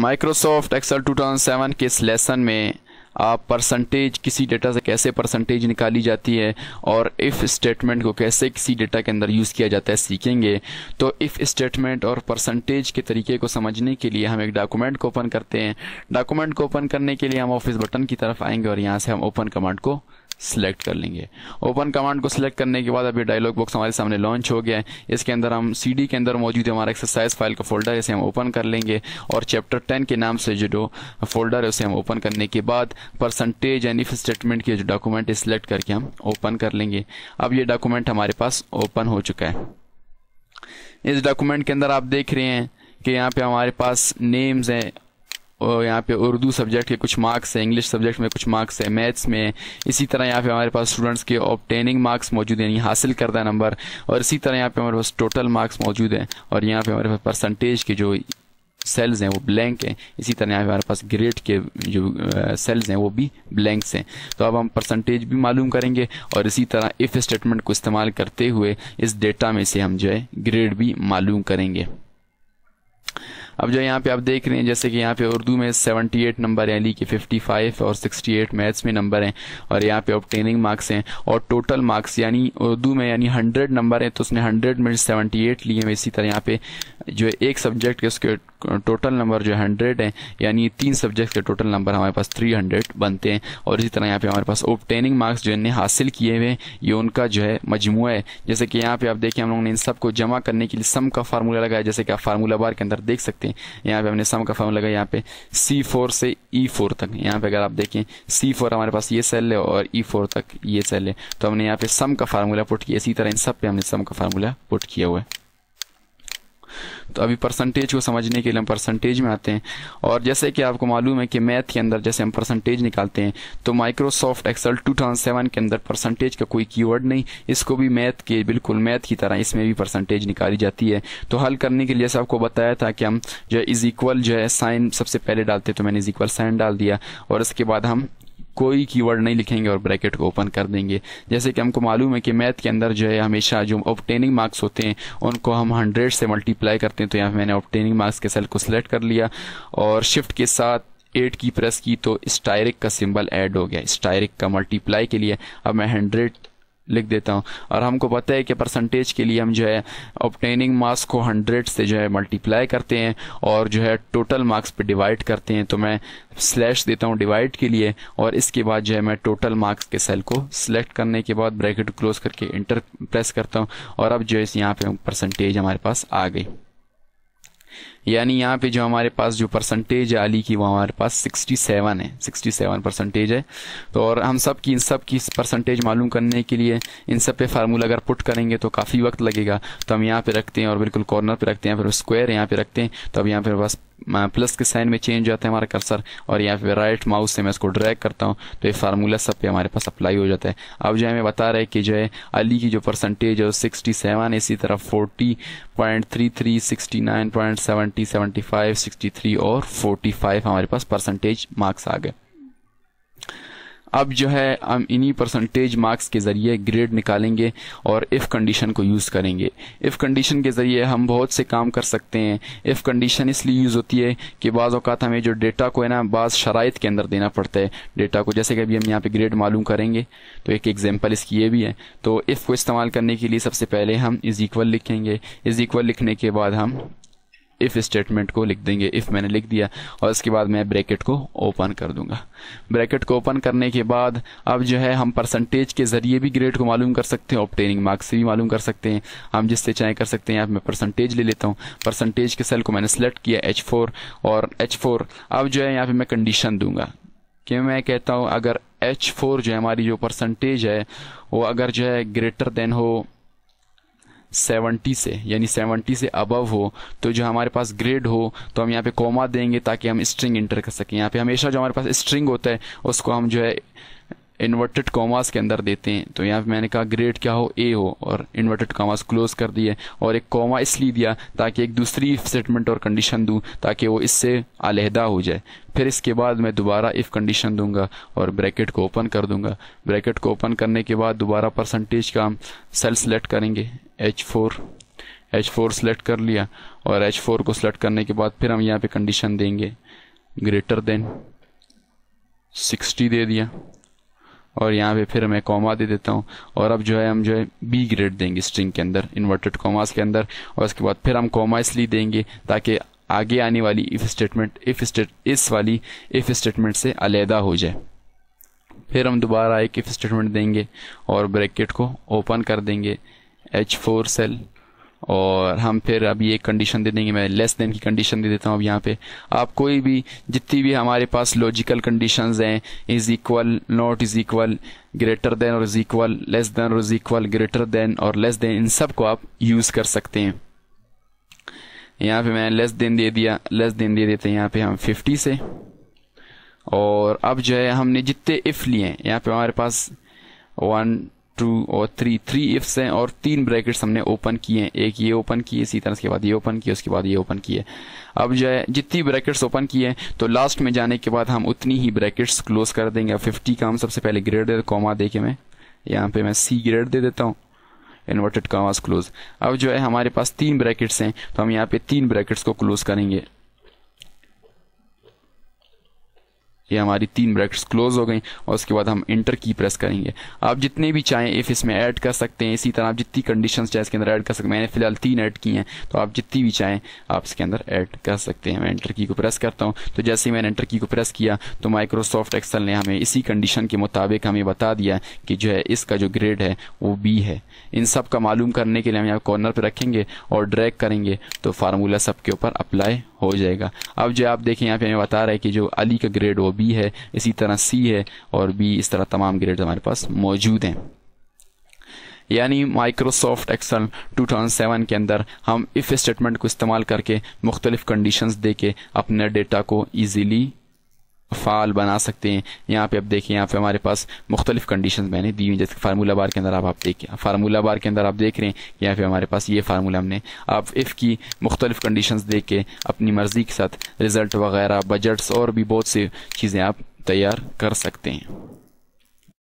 Microsoft Excel 2007 के इस lesson में आप परसेंटेज किसी डेटा से कैसे परसेंटेज निकाली जाती है और इफ़ स्टेटमेंट को कैसे किसी डेटा के अंदर यूज़ किया जाता है सीखेंगे तो इफ़ स्टेटमेंट और परसेंटेज के तरीके को समझने के लिए हम एक डॉक्यूमेंट को ओपन करते हैं डॉक्यूमेंट को ओपन करने के लिए हम ऑफिस बटन की तरफ आएंगे और यहाँ से हम ओपन कमांड को सिलेक्ट कर लेंगे ओपन कमांड को सिलेक्ट करने के बाद अभी डायलॉग बॉक्स हमारे सामने लॉन्च हो गया है इसके अंदर हम सी के अंदर मौजूद हमारा एक्सरसाइज फाइल का फोल्डर है इसे हम ओपन कर लेंगे और चैप्टर टेन के नाम से जो फोल्डर है उसे हम ओपन करने के बाद परसेंटेज एंड इफ स्टेटमेंट के जो डॉक्यूमेंट है सिलेक्ट करके हम ओपन कर लेंगे अब ये डॉक्यूमेंट हमारे पास ओपन हो चुका है इस डॉक्यूमेंट के अंदर आप देख रहे हैं कि यहाँ पे हमारे पास नेम्स हैं और यहाँ पे उर्दू सब्जेक्ट के कुछ मार्क्स है इंग्लिश सब्जेक्ट में कुछ मार्क्स है मैथ्स में इसी तरह यहाँ पे हमारे पास स्टूडेंट्स के ऑप्टेनिंग मार्क्स मौजूद हैं हासिल करदा नंबर और इसी तरह यहाँ पे हमारे पास टोटल मार्क्स मौजूद हैं और यहाँ पे हमारे पास परसेंटेज के जो सेल्स हैं वो ब्लैंक हैं इसी तरह यहाँ पे हमारे पास ग्रेड के जो सेल्स हैं वो भी ब्लैंक्स हैं तो अब हम परसेंटेज भी मालूम करेंगे और इसी तरह इफ़ स्टेटमेंट को इस्तेमाल करते हुए इस डेटा में से हम जो है ग्रेड भी मालूम करेंगे अब जो यहाँ पे आप देख रहे हैं जैसे कि यहाँ पे उर्दू में 78 नंबर हैं यानी कि 55 और 68 मैथ्स में नंबर हैं और यहाँ पे ऑप्टेनिंग मार्क्स हैं और टोटल मार्क्स यानी उर्दू में यानी 100 नंबर हैं तो उसने 100 में 78 लिए हैं इसी तरह यहाँ पे जो एक सब्जेक्ट के उसके टोटल नंबर जो हंड्रेड है यानी तीन सब्जेक्ट के टोटल नंबर हमारे पास थ्री हंड्रेड बनते हैं और इसी तरह यहाँ पे हमारे पास ओपटेनिंग मार्क्स जो इन्हें हासिल किए हुए हैं ये उनका जो है मजमू है जैसे कि यहाँ पे आप देखें हम लोगों ने इन सब को जमा करने के लिए सम का फार्मूला लगाया जैसे कि आप फार्मूला बार के अंदर देख सकते हैं यहाँ पे हमने सम का फार्मूला लगाया यहाँ पे सी फोर से ई e फोर तक यहाँ पे अगर आप देखें सी फोर हमारे पास ये सेल है और ई e फोर तक ये सेल है तो हमने यहाँ पे सम का फार्मूला पुट किया इसी तरह इन सब पे हमने सम का फार्मूला पुट किया हुआ है तो अभी परसेंटेज को समझने के लिए हम परसेंटेज में आते हैं और जैसे कि आपको मालूम है कि मैथ के अंदर जैसे हम परसेंटेज निकालते हैं तो माइक्रोसॉफ्ट एक्सल 2007 के अंदर परसेंटेज का कोई कीवर्ड नहीं इसको भी मैथ के बिल्कुल मैथ की तरह इसमें भी परसेंटेज निकाली जाती है तो हल करने के लिए जैसे आपको बताया था कि हम जो है इज इक्वल जो है साइन सबसे पहले डालते तो मैंने इज इक्वल साइन डाल दिया और इसके बाद हम कोई कीवर्ड नहीं लिखेंगे और ब्रैकेट को ओपन कर देंगे जैसे कि हमको मालूम है कि मैथ के अंदर जो है हमेशा जो ऑप्टेनिंग मार्क्स होते हैं उनको हम हंड्रेड से मल्टीप्लाई करते हैं तो यहाँ मैंने ऑप्टेनिंग मार्क्स के सेल को सिलेक्ट कर लिया और शिफ्ट के साथ एट की प्रेस की तो स्टायरिक का सिंबल ऐड हो गया स्टायरिक का मल्टीप्लाई के लिए अब मैं हंड्रेड लिख देता हूँ और हमको पता है कि परसेंटेज के लिए हम जो है ऑप्टेनिंग मार्क्स को हंड्रेड से जो है मल्टीप्लाई करते हैं और जो है टोटल मार्क्स पे डिवाइड करते हैं तो मैं स्लैश देता हूँ डिवाइड के लिए और इसके बाद जो है मैं टोटल मार्क्स के सेल को सिलेक्ट करने के बाद ब्रैकेट क्लोज करके इंटर प्रेस करता हूँ और अब जो है यहाँ पे परसेंटेज हमारे पास आ गई यानी यहाँ पे जो हमारे पास जो परसेंटेज है अली की वो हमारे पास 67 है 67 परसेंटेज है तो और हम सब की इन सब की परसेंटेज मालूम करने के लिए इन सब पे फार्मूला अगर पुट करेंगे तो काफ़ी वक्त लगेगा तो हम यहाँ पे रखते हैं और बिल्कुल कॉर्नर पे रखते हैं फिर स्क्वायर यहाँ पे रखते हैं तो अब यहाँ पे बस प्लस के साइन में चेंज जाता है हमारा कर्सर और यहाँ पे राइट माउस से मैं इसको ड्रैग करता हूँ तो ये फार्मूला सब पे हमारे पास अप्लाई हो जाता है अब जो हमें बता रहे हैं कि जो है अली की जो परसेंटेज है सिक्सटी सेवन इसी तरह forty point three three sixty nine point seventy seventy five sixty three और फोर्टी फाइव हमारे पास परसेंटेज मार्क्स आ गए अब जो है हम इन्हीं परसेंटेज मार्क्स के ज़रिए ग्रेड निकालेंगे और इफ़ कंडीशन को यूज़ करेंगे इफ़ कंडीशन के ज़रिए हम बहुत से काम कर सकते हैं इफ़ कंडीशन इसलिए यूज़ होती है कि बाज़ अवकात हमें जो डेटा को है ना बाज़ शराइ के अंदर देना पड़ता है डेटा को जैसे कि अभी हम यहाँ पर ग्रेड मालूम करेंगे तो एक एग्जाम्पल इसकी ये भी है तो इफ़ को इस्तेमाल करने के लिए सबसे पहले हम इज़ इक्वल लिखेंगे इज़ इक्वल लिखने के बाद हम इफ़ स्टेटमेंट को लिख देंगे इफ़ मैंने लिख दिया और इसके बाद मैं ब्रैकेट को ओपन कर दूंगा ब्रैकेट को ओपन करने के बाद अब जो है हम परसेंटेज के ज़रिए भी ग्रेड को मालूम कर सकते हैं ऑप्टेनिंग मार्क्स भी मालूम कर सकते हैं हम जिससे चाहे कर सकते हैं यहाँ मैं परसेंटेज ले लेता हूँ परसेंटेज के सेल को मैंने सेलेक्ट किया एच और एच अब जो है यहाँ पे मैं कंडीशन दूंगा कि मैं कहता हूँ अगर एच फोर जो है हमारी जो परसेंटेज है वो अगर जो है ग्रेटर देन हो सेवेंटी से यानी सेवेंटी से अबव हो तो जो हमारे पास ग्रेड हो तो हम यहाँ पे कोमा देंगे ताकि हम स्ट्रिंग इंटर कर सकें यहाँ पे हमेशा जो हमारे पास स्ट्रिंग होता है उसको हम जो है इन्वर्टेड कॉमास के अंदर देते हैं तो यहाँ पे मैंने कहा ग्रेड क्या हो ए हो और इन्वर्टेड कॉमास क्लोज कर दिए और एक कॉमा इसलिए दिया ताकि एक दूसरी स्टेटमेंट और कंडीशन दूँ ताकि वो इससे अलहदा हो जाए फिर इसके बाद मैं दोबारा इफ़ कंडीशन दूंगा और ब्रैकेट को ओपन कर दूंगा ब्रैकेट को ओपन करने के बाद दोबारा परसेंटेज का हम सेल सेलेक्ट करेंगे H four H four select कर लिया और एच फोर को सेलेक्ट करने के बाद फिर हम यहाँ पे कंडीशन देंगे ग्रेटर देन सिक्सटी दे दिया और यहाँ पे फिर मैं कॉमा दे देता हूँ और अब जो है हम जो है बी ग्रेड देंगे स्ट्रिंग के अंदर इन्वर्टेड कॉमास के अंदर और उसके बाद फिर हम कॉमा इसलिए देंगे ताकि आगे आने वाली इफ स्टेटमेंट इफ स्टेट इस वाली इफ स्टेटमेंट से अलहदा हो जाए फिर हम दोबारा एक इफ स्टेटमेंट देंगे और ब्रैकेट को ओपन कर देंगे एच फोर सेल और हम फिर अब ये कंडीशन दे देंगे मैं लेस देन की कंडीशन दे देता हूँ अब यहाँ पे आप कोई भी जितनी भी हमारे पास लॉजिकल कंडीशन हैं is equal not is equal greater than और इज इक्वल लेस देन और इज इक्वल ग्रेटर देन और लेस देन इन सब को आप यूज़ कर सकते हैं यहाँ पे मैं लेस देन दे दिया लेस देन दे देते हैं यहाँ पे हम फिफ्टी से और अब जो है हमने जितने इफ़ लिए हैं यहाँ पे हमारे पास वन टू और थ्री थ्री इफ्स हैं और तीन ब्रैकेट्स हमने ओपन किए हैं एक ये ओपन किए इसी तरह उसके बाद ये ओपन किए उसके बाद ये ओपन किए अब जो है जितनी ब्रैकेट्स ओपन किए तो लास्ट में जाने के बाद हम उतनी ही ब्रैकेट्स क्लोज कर देंगे अब फिफ्टी का हम सबसे पहले ग्रेडर कॉमा दे के मैं यहाँ पे मैं सी ग्रेड दे देता हूँ इन्वर्टेड कॉमास क्लोज अब जो है हमारे पास तीन ब्रैकेट्स हैं तो हम यहाँ पे तीन ब्रैकेट्स को क्लोज करेंगे ये हमारी तीन ब्रैकेट्स क्लोज हो गई और उसके बाद हम इंटर की प्रेस करेंगे आप जितने भी चाहें इफ़ इसमें ऐड कर सकते हैं इसी तरह आप जितनी कंडीशन चाहे इसके अंदर ऐड कर सकते हैं मैंने फिलहाल तीन ऐड की हैं तो आप जितनी भी चाहें आप इसके अंदर ऐड कर सकते हैं मैं इंटर की को प्रेस करता हूँ तो जैसे ही मैंने इंटर की को प्रेस किया तो माइक्रोसॉफ्ट एक्सल ने हमें इसी कंडीशन के मुताबिक हमें बता दिया कि जो है इसका जो ग्रेड है वो बी है इन सब का मालूम करने के लिए हम यहाँ कॉर्नर पर रखेंगे और ड्रैक करेंगे तो फार्मूला सबके ऊपर अप्लाई हो जाएगा अब जो आप देखें यहाँ पे हमें बता रहा है कि जो अली का ग्रेड वो बी है इसी तरह सी है और बी इस तरह तमाम ग्रेड हमारे पास मौजूद हैं यानी माइक्रोसॉफ्ट एक्सल 2007 के अंदर हम इफ़ स्टेटमेंट को इस्तेमाल करके मुख्तलिफ कंडीशंस दे के अपने डेटा को इजीली फाल बना सकते हैं यहाँ पे आप देखें यहाँ पे हमारे पास मुख्तलिफ कंडीशन मैंने दी हुई जैसे फार्मूला बार के अंदर आप आप देखें फार्मूला बार के अंदर आप देख रहे हैं यहाँ पे हमारे पास ये फार्मूला हमने आप इफ़ की मुख्तलिफ कंडीशन देख के अपनी मर्ज़ी के साथ रिज़ल्ट वगैरह बजट्स और भी बहुत सी चीज़ें आप तैयार कर सकते हैं